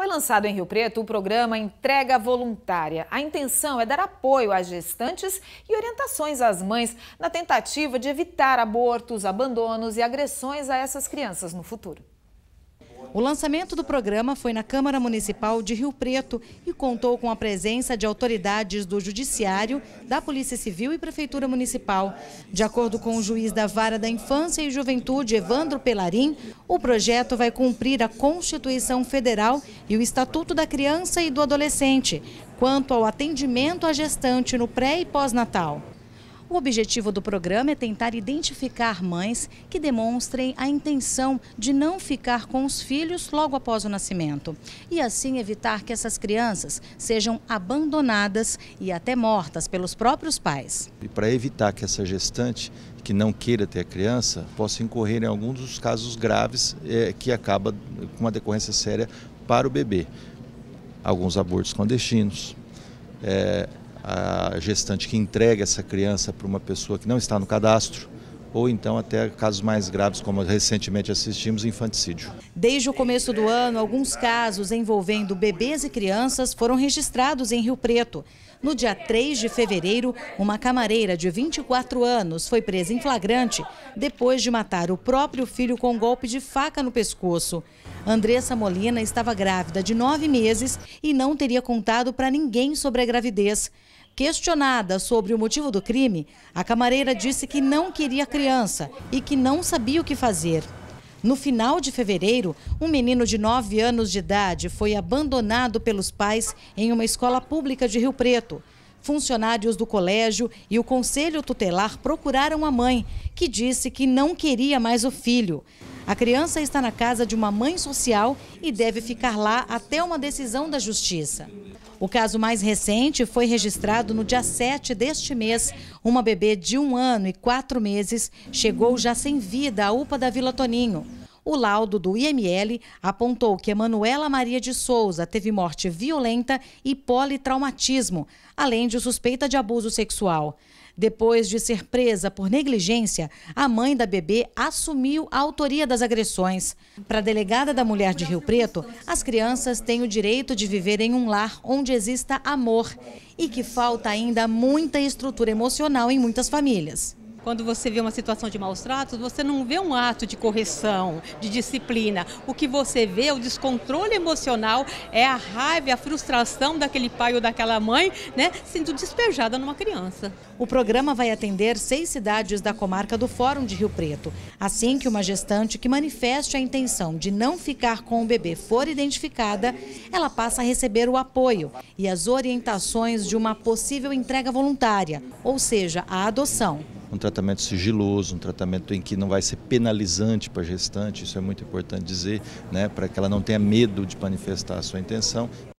Foi lançado em Rio Preto o programa Entrega Voluntária. A intenção é dar apoio às gestantes e orientações às mães na tentativa de evitar abortos, abandonos e agressões a essas crianças no futuro. O lançamento do programa foi na Câmara Municipal de Rio Preto e contou com a presença de autoridades do Judiciário, da Polícia Civil e Prefeitura Municipal. De acordo com o juiz da Vara da Infância e Juventude, Evandro Pelarim, o projeto vai cumprir a Constituição Federal e o Estatuto da Criança e do Adolescente, quanto ao atendimento à gestante no pré e pós-natal. O objetivo do programa é tentar identificar mães que demonstrem a intenção de não ficar com os filhos logo após o nascimento e assim evitar que essas crianças sejam abandonadas e até mortas pelos próprios pais. E para evitar que essa gestante que não queira ter a criança possa incorrer em alguns dos casos graves é, que acaba com uma decorrência séria para o bebê. Alguns abortos clandestinos. É, a gestante que entrega essa criança para uma pessoa que não está no cadastro, ou então até casos mais graves, como recentemente assistimos, infanticídio. Desde o começo do ano, alguns casos envolvendo bebês e crianças foram registrados em Rio Preto. No dia 3 de fevereiro, uma camareira de 24 anos foi presa em flagrante depois de matar o próprio filho com um golpe de faca no pescoço. Andressa Molina estava grávida de nove meses e não teria contado para ninguém sobre a gravidez. Questionada sobre o motivo do crime, a camareira disse que não queria criança e que não sabia o que fazer. No final de fevereiro, um menino de 9 anos de idade foi abandonado pelos pais em uma escola pública de Rio Preto. Funcionários do colégio e o conselho tutelar procuraram a mãe, que disse que não queria mais o filho. A criança está na casa de uma mãe social e deve ficar lá até uma decisão da justiça. O caso mais recente foi registrado no dia 7 deste mês. Uma bebê de um ano e quatro meses chegou já sem vida à UPA da Vila Toninho. O laudo do IML apontou que Emanuela Maria de Souza teve morte violenta e politraumatismo, além de suspeita de abuso sexual. Depois de ser presa por negligência, a mãe da bebê assumiu a autoria das agressões. Para a delegada da mulher de Rio Preto, as crianças têm o direito de viver em um lar onde exista amor e que falta ainda muita estrutura emocional em muitas famílias. Quando você vê uma situação de maus tratos, você não vê um ato de correção, de disciplina. O que você vê é o descontrole emocional, é a raiva, a frustração daquele pai ou daquela mãe, né, sendo despejada numa criança. O programa vai atender seis cidades da comarca do Fórum de Rio Preto. Assim que uma gestante que manifeste a intenção de não ficar com o bebê for identificada, ela passa a receber o apoio e as orientações de uma possível entrega voluntária, ou seja, a adoção um tratamento sigiloso, um tratamento em que não vai ser penalizante para a gestante, isso é muito importante dizer, né, para que ela não tenha medo de manifestar a sua intenção.